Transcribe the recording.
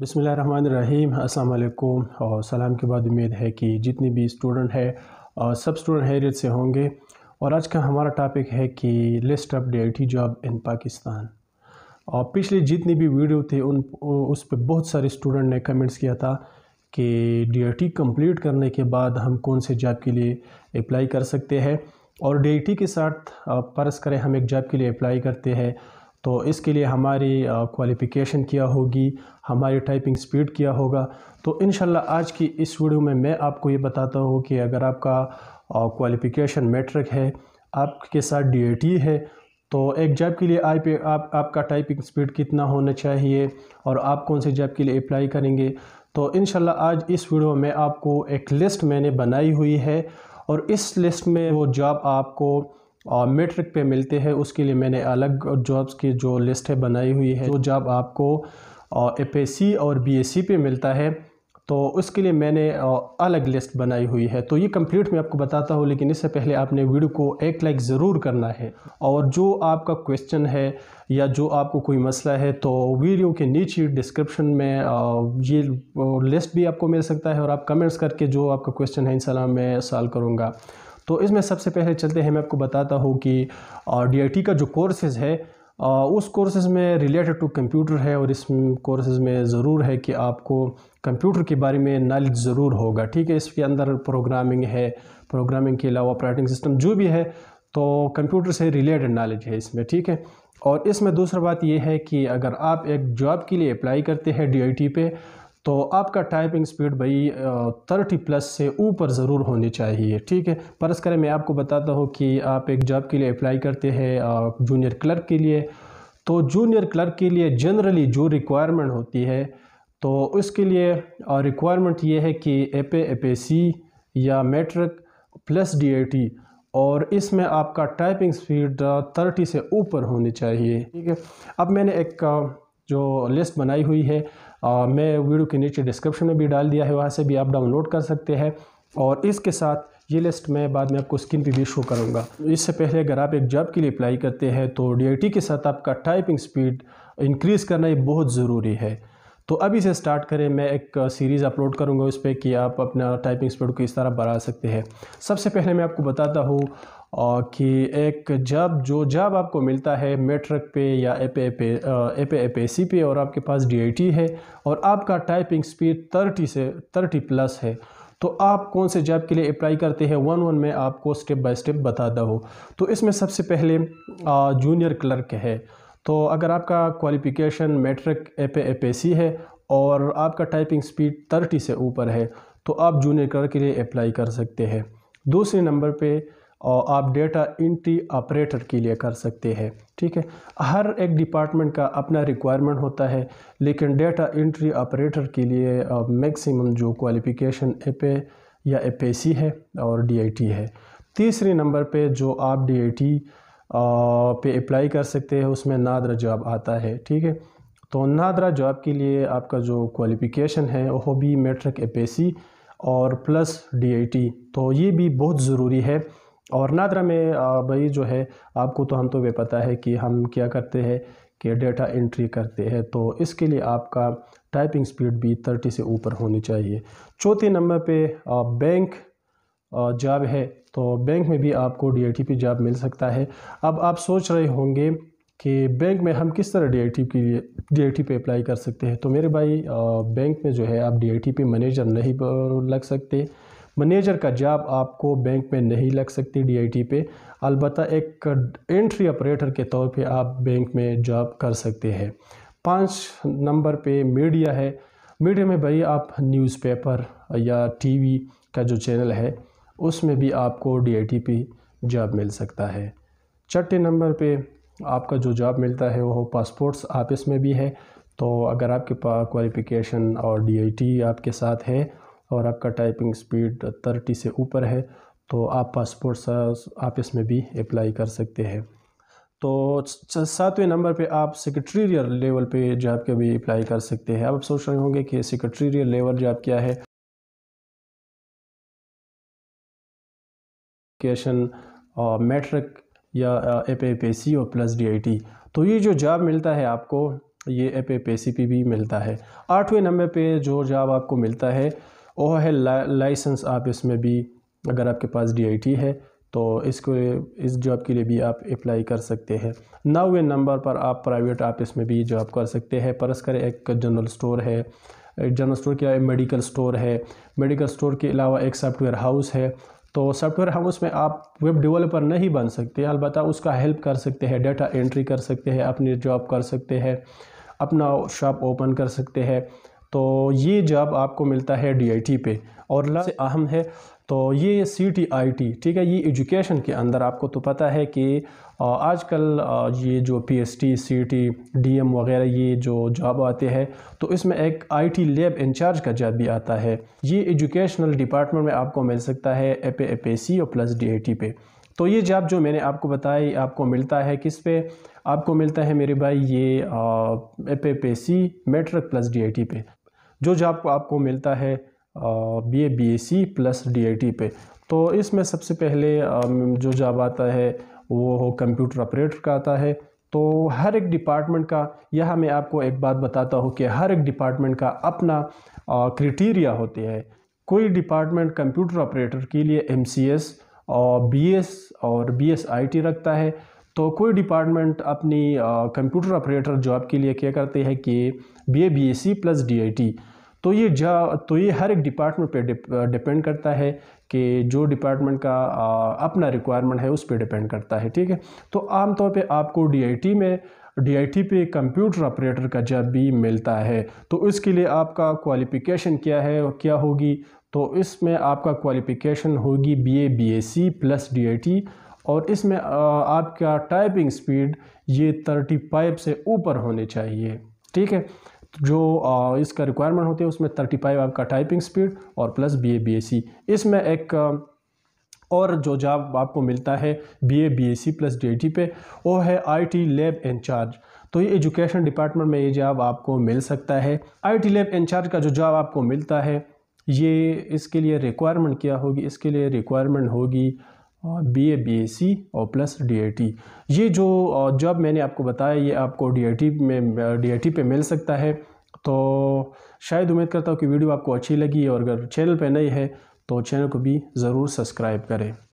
बिसमीम अल्लाम और सलाम के बाद उम्मीद है कि जितनी भी स्टूडेंट है सब स्टूडेंट हैरियत से होंगे और आज का हमारा टॉपिक है कि list of D job in Pakistan और पिछली जितनी भी वीडियो थी उन उस पर बहुत सारे स्टूडेंट ने कमेंट्स किया था कि डी कंप्लीट करने के बाद हम कौन से जॉब के लिए अप्लाई कर सकते हैं और डी के साथ परस करें हम एक जॉब के लिए अप्लाई करते हैं तो इसके लिए हमारी क्वालिफ़िकेशन किया होगी हमारी टाइपिंग स्पीड किया होगा तो इन आज की इस वीडियो में मैं आपको ये बताता हूँ कि अगर आपका क्वालिफ़िकेशन मेट्रिक है आपके साथ डी है तो एक जॉब के लिए आई आप आपका टाइपिंग स्पीड कितना होना चाहिए और आप कौन से जॉब के लिए अप्लाई करेंगे तो इन आज इस वीडियो में आपको एक लिस्ट मैंने बनाई हुई है और इस लिस्ट में वो जॉब आपको और मेट्रिक पे मिलते हैं उसके लिए मैंने अलग जॉब्स की जो लिस्ट है बनाई हुई है जो जॉब आपको एपीएससी और बीएससी पे मिलता है तो उसके लिए मैंने अलग लिस्ट बनाई हुई है तो ये कंप्लीट मैं आपको बताता हूँ लेकिन इससे पहले आपने वीडियो को एक लाइक ज़रूर करना है और जो आपका क्वेश्चन है या जो आपको कोई मसला है तो वीडियो के नीचे डिस्क्रिप्शन में ये लिस्ट भी आपको मिल सकता है और आप कमेंट्स करके जो आपका क्वेश्चन है इन मैं सॉल्व करूँगा तो इसमें सबसे पहले चलते हैं मैं आपको बताता हूँ कि डी का जो कोर्सेज़ है उस कोर्सेज़ में रिलेटेड टू कंप्यूटर है और इस कोर्सेज़ में ज़रूर है कि आपको कंप्यूटर के बारे में नॉलेज ज़रूर होगा ठीक है इसके अंदर प्रोग्रामिंग है प्रोग्रामिंग के अलावा ऑपरेटिंग सिस्टम जो भी है तो कंप्यूटर से रिलेटेड नॉलेज है इसमें ठीक है और इसमें दूसरा बात यह है कि अगर आप एक जॉब के लिए अप्लाई करते हैं डी पे तो आपका टाइपिंग स्पीड भाई थर्टी प्लस से ऊपर ज़रूर होनी चाहिए ठीक है परस करें मैं आपको बताता हूँ कि आप एक जॉब के लिए अप्लाई करते हैं जूनियर क्लर्क के लिए तो जूनियर क्लर्क के लिए जनरली जो रिक्वायरमेंट होती है तो उसके लिए रिक्वायरमेंट ये है कि एपे एपे सी या मेट्रिक प्लस डी और इसमें आपका टाइपिंग स्पीड थर्टी से ऊपर होनी चाहिए ठीक है अब मैंने एक जो लिस्ट बनाई हुई है आ, मैं वीडियो के नीचे डिस्क्रिप्शन में भी डाल दिया है वहाँ से भी आप डाउनलोड कर सकते हैं और इसके साथ ये लिस्ट मैं बाद में आपको स्क्रीन पे भी शो करूँगा इससे पहले अगर आप एक जॉब के लिए अप्लाई करते हैं तो डी के साथ आपका टाइपिंग स्पीड इंक्रीज़ करना ये बहुत ज़रूरी है तो अभी से स्टार्ट करें मैं एक सीरीज़ अपलोड करूँगा उस पर कि आप अपना टाइपिंग स्पीड को इस तरह बढ़ा सकते हैं सबसे पहले मैं आपको बताता हूँ और कि एक जब जो जब आपको मिलता है मेट्रिक पे या एपे एपे एपे एपे सी पे और आपके पास डी है और आपका टाइपिंग स्पीड थर्टी से थर्टी प्लस है तो आप कौन से जॉब के लिए अप्लाई करते हैं वन वन में आपको स्टेप बाय स्टेप बताता हो तो इसमें सबसे पहले जूनियर क्लर्क है तो अगर आपका क्वालिफ़िकेशन मेट्रिक एपे एपे सी है और आपका टाइपिंग स्पीड थर्टी से ऊपर है तो आप जूनियर क्लर्क के लिए अप्लाई कर सकते हैं दूसरे नंबर पर और आप डेटा इंट्री ऑपरेटर के लिए कर सकते हैं ठीक है हर एक डिपार्टमेंट का अपना रिक्वायरमेंट होता है लेकिन डेटा इंट्री ऑपरेटर के लिए मैक्सिमम जो क्वालिफ़िकेशन एपे या एप है और डी है तीसरे नंबर पे जो आप टी पे अप्लाई कर सकते हैं उसमें नादरा जॉब आता है ठीक है तो नादरा जॉब के लिए आपका जो क्वालिफ़िकेशन है वह भी मेट्रिक एपीसी और प्लस डी तो ये भी बहुत ज़रूरी है और नादरा में भाई जो है आपको तो हम तो वे पता है कि हम क्या करते हैं कि डेटा एंट्री करते हैं तो इसके लिए आपका टाइपिंग स्पीड भी थर्टी से ऊपर होनी चाहिए चौथे नंबर पे बैंक जॉब है तो बैंक में भी आपको डी आई जॉब मिल सकता है अब आप सोच रहे होंगे कि बैंक में हम किस तरह डी आई के लिए डी आई पे अप्लाई कर सकते हैं तो मेरे भाई बैंक में जो है आप डी आई पी मैनेजर नहीं लग सकते मैनेजर का जॉब आपको बैंक में नहीं लग सकती डीआईटी पे अलबत् एक एंट्री ऑपरेटर के तौर पे आप बैंक में जॉब कर सकते हैं पाँच नंबर पे मीडिया है मीडिया में भाई आप न्यूज़पेपर या टीवी का जो चैनल है उसमें भी आपको डी जॉब मिल सकता है छठे नंबर पे आपका जो जॉब मिलता है वो पासपोर्ट्स ऑफिस में भी है तो अगर आपके पास क्वालिफ़िकेशन और डी आपके साथ है और आपका टाइपिंग स्पीड थर्टी से ऊपर है तो आप पासपोर्ट साइज आप इसमें भी अप्लाई कर सकते हैं तो सातवें नंबर पे आप सेक्रेटरीरियल लेवल पे जॉब के भी अप्लाई कर सकते हैं आप सोच रहे होंगे कि सेक्रेटरीरियल लेवल जॉब क्या है कैशन मैट्रिक या एप ए पी सी और प्लस डी आई टी तो ये जो जॉब मिलता है आपको ये एप ए पी सी भी मिलता है आठवें नंबर पे जो जॉब आपको मिलता है और है लाइसेंस आप इसमें भी अगर आपके पास डी है तो इसको इस जॉब के लिए भी आप अप्लाई कर सकते हैं नौवे नंबर पर आप प्राइवेट आप इसमें भी जॉब कर सकते हैं परस्कर एक जनरल स्टोर है जनरल स्टोर के अलावा मेडिकल स्टोर है मेडिकल स्टोर के अलावा एक सॉफ्टवेयर हाउस है तो सॉफ्टवेयर हाउस में आप वेब डेवलपर नहीं बन सकते अलबत् उसका हेल्प कर सकते हैं डाटा एंट्री कर सकते हैं अपनी जॉब कर सकते हैं अपना शॉप ओपन कर सकते हैं तो ये जॉब आपको मिलता है डी पे और लास्ट अहम है तो ये सी टी आई टी ठीक है ये एजुकेशन के अंदर आपको तो पता है कि आजकल ये जो P S T C T D M वगैरह ये जो जॉब आते हैं तो इसमें एक आई टी लेब इंचार्ज का जॉब भी आता है ये एजुकेशनल डिपार्टमेंट में आपको मिल सकता है एप एप सी और प्लस डी आई टी पे तो ये जॉब जो मैंने आपको बताई आपको मिलता है किस पे आपको मिलता है मेरे भाई ये एप एप C matric plus D I T पे जो जॉब आपको मिलता है B A B S C plus D I T पे तो इसमें सबसे पहले जो जॉब आता है वो कंप्यूटर ऑपरेटर का आता है तो हर एक डिपार्टमेंट का यह मैं आपको एक बात बताता हूँ कि हर एक डिपार्टमेंट का अपना क्रिटीरिया होते हैं कोई डिपार्टमेंट कंप्यूटर ऑपरेटर के लिए एम सी एस और बी एस और बी एस आई टी रखता है तो कोई डिपार्टमेंट अपनी कंप्यूटर ऑपरेटर जॉब के लिए क्या करते हैं कि B A B S C plus D I T तो ये जा तो ये हर एक डिपार्टमेंट पे डिपेंड करता है कि जो डिपार्टमेंट का आ, अपना रिक्वायरमेंट है उस पर डिपेंड करता है ठीक है तो आमतौर पे आपको डीआईटी में डीआईटी पे कंप्यूटर ऑपरेटर का जॉब भी मिलता है तो इसके लिए आपका क्वालिफ़िकेशन क्या है और क्या होगी तो इसमें आपका क्वालिफ़िकेशन होगी एस सी प्लस टी और इसमें आपका टाइपिंग स्पीड ये थर्टी फाइव से ऊपर होने चाहिए ठीक है जो इसका रिक्वायरमेंट होती है उसमें थर्टी फाइव आपका टाइपिंग स्पीड और plus B A B S C इसमें एक और जो जॉब आपको मिलता है B A B S C plus D T पे वो है आई टी लेब इंचार्ज तो ये एजुकेशन डिपार्टमेंट में ये जॉब आपको मिल सकता है आई टी लेब इंचार्ज का जो जॉब आपको मिलता है ये इसके लिए रिक्वायरमेंट क्या होगी इसके लिए रिक्वायरमेंट होगी बी ए बी ए सी और प्लस डी ए टी ये जो जॉब मैंने आपको बताया ये आपको डी ए टी में डी ए टी पर मिल सकता है तो शायद उम्मीद करता हूँ कि वीडियो आपको अच्छी लगी और अगर चैनल पर नई है तो चैनल को भी ज़रूर सब्सक्राइब करें